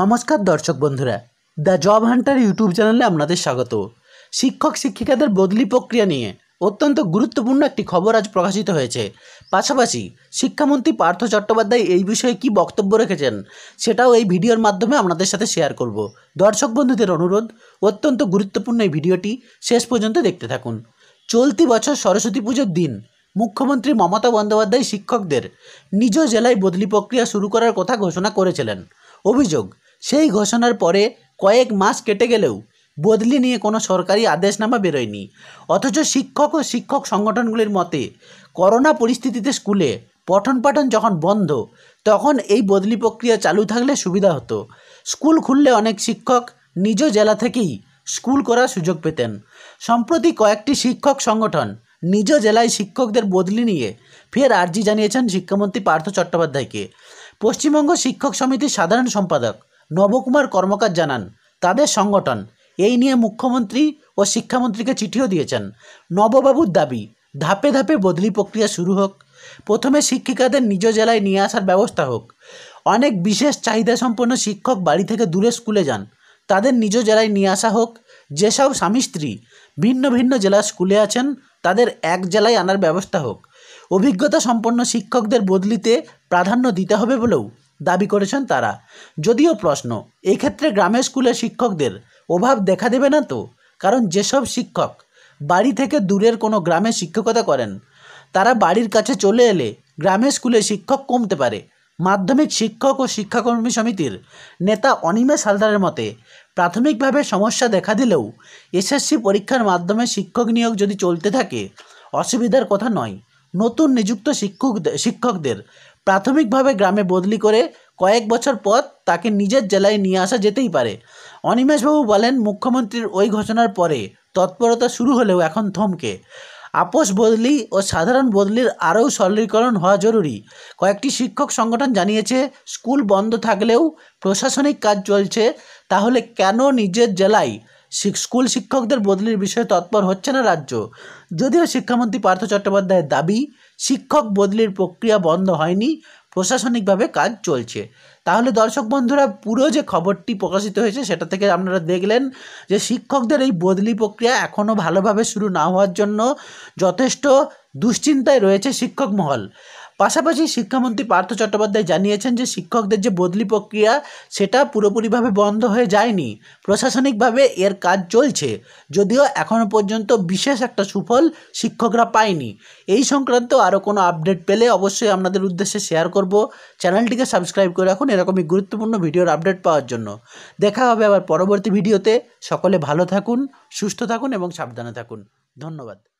নমস্কার দর্শক বন্ধুরা দ্য জব হান্টার ইউটিউব চ্যানেলে আপনাদের স্বাগত শিক্ষক শিক্ষিকাদের বদলি প্রক্রিয়া নিয়ে অত্যন্ত গুরুত্বপূর্ণ একটি খবর আজ প্রকাশিত হয়েছে পাশাপাশি শিক্ষামন্ত্রী পার্থ চট্টোপাধ্যায় এই বিষয়ে কি বক্তব্য রেখেছেন সেটাও এই ভিডিওর মাধ্যমে আপনাদের সাথে শেয়ার করব দর্শক বন্ধুদের অনুরোধ অত্যন্ত গুরুত্বপূর্ণ এই ভিডিওটি শেষ পর্যন্ত দেখতে থাকুন চলতি বছর সরস্বতী পুজোর দিন মুখ্যমন্ত্রী মমতা বন্দ্যোপাধ্যায় শিক্ষকদের নিজ জেলায় বদলি প্রক্রিয়া শুরু করার কথা ঘোষণা করেছিলেন অভিযোগ সেই ঘোষণার পরে কয়েক মাস কেটে গেলেও বদলি নিয়ে কোনো সরকারি আদেশনামা বেরোয়নি অথচ শিক্ষক ও শিক্ষক সংগঠনগুলির মতে করোনা পরিস্থিতিতে স্কুলে পঠন পাঠন যখন বন্ধ তখন এই বদলি প্রক্রিয়া চালু থাকলে সুবিধা হতো স্কুল খুললে অনেক শিক্ষক নিজ জেলা থেকেই স্কুল করার সুযোগ পেতেন সম্প্রতি কয়েকটি শিক্ষক সংগঠন নিজ জেলায় শিক্ষকদের বদলি নিয়ে ফের আর্জি জানিয়েছেন শিক্ষামন্ত্রী পার্থ চট্টোপাধ্যায়কে পশ্চিমবঙ্গ শিক্ষক সমিতির সাধারণ সম্পাদক নবকুমার কর্মকার জানান তাদের সংগঠন এই নিয়ে মুখ্যমন্ত্রী ও শিক্ষামন্ত্রীকে চিঠিও দিয়েছেন নববাবুর দাবি ধাপে ধাপে বদলি প্রক্রিয়া শুরু হোক প্রথমে শিক্ষিকাদের নিজ জেলায় নিয়ে আসার ব্যবস্থা হোক অনেক বিশেষ চাহিদা সম্পন্ন শিক্ষক বাড়ি থেকে দূরে স্কুলে যান তাদের নিজ জেলায় নিয়ে আসা হোক যেসব স্বামী স্ত্রী ভিন্ন ভিন্ন জেলার স্কুলে আছেন তাদের এক জেলায় আনার ব্যবস্থা হোক অভিজ্ঞতা সম্পন্ন শিক্ষকদের বদলিতে প্রাধান্য দিতে হবে বলেও দাবি করেছেন তারা যদিও প্রশ্ন এক্ষেত্রে গ্রামের স্কুলে শিক্ষকদের অভাব দেখা দেবে না তো কারণ যেসব শিক্ষক বাড়ি থেকে দূরের কোনো গ্রামে শিক্ষকতা করেন তারা বাড়ির কাছে চলে এলে গ্রামের স্কুলে শিক্ষক কমতে পারে মাধ্যমিক শিক্ষক ও শিক্ষাকর্মী সমিতির নেতা অনিমেষ হালদারের মতে প্রাথমিকভাবে সমস্যা দেখা দিলেও এসএসসি পরীক্ষার মাধ্যমে শিক্ষক নিয়োগ যদি চলতে থাকে অসুবিধার কথা নয় নতুন নিযুক্ত শিক্ষক শিক্ষকদের প্রাথমিকভাবে গ্রামে বদলি করে কয়েক বছর পর তাকে নিজের জেলায় নিয়ে আসা যেতেই পারে অনিমেষবাবু বলেন মুখ্যমন্ত্রীর ওই ঘোষণার পরে তৎপরতা শুরু হলেও এখন থমকে আপোষ বদলি ও সাধারণ বদলির আরও সরলীকরণ হওয়া জরুরি কয়েকটি শিক্ষক সংগঠন জানিয়েছে স্কুল বন্ধ থাকলেও প্রশাসনিক কাজ চলছে তাহলে কেন নিজের জেলায় স্কুল শিক্ষকদের বদলির বিষয়ে তৎপর হচ্ছে না রাজ্য যদিও শিক্ষামন্ত্রী পার্থ চট্টোপাধ্যায়ের দাবি শিক্ষক বদলির প্রক্রিয়া বন্ধ হয়নি প্রশাসনিকভাবে কাজ চলছে তাহলে দর্শক বন্ধুরা পুরো যে খবরটি প্রকাশিত হয়েছে সেটা থেকে আপনারা দেখলেন যে শিক্ষকদের এই বদলি প্রক্রিয়া এখনও ভালোভাবে শুরু না হওয়ার জন্য যথেষ্ট দুশ্চিন্তায় রয়েছে শিক্ষক মহল পাশাপাশি শিক্ষামন্ত্রী পার্থ চট্টোপাধ্যায় জানিয়েছেন যে শিক্ষকদের যে বদলি প্রক্রিয়া সেটা পুরোপুরিভাবে বন্ধ হয়ে যায়নি প্রশাসনিকভাবে এর কাজ চলছে যদিও এখনও পর্যন্ত বিশেষ একটা সুফল শিক্ষকরা পায়নি এই সংক্রান্ত আরও কোনো আপডেট পেলে অবশ্যই আপনাদের উদ্দেশ্যে শেয়ার করব চ্যানেলটিকে সাবস্ক্রাইব করে রাখুন এরকমই গুরুত্বপূর্ণ ভিডিওর আপডেট পাওয়ার জন্য দেখা হবে আবার পরবর্তী ভিডিওতে সকলে ভালো থাকুন সুস্থ থাকুন এবং সাবধানে থাকুন ধন্যবাদ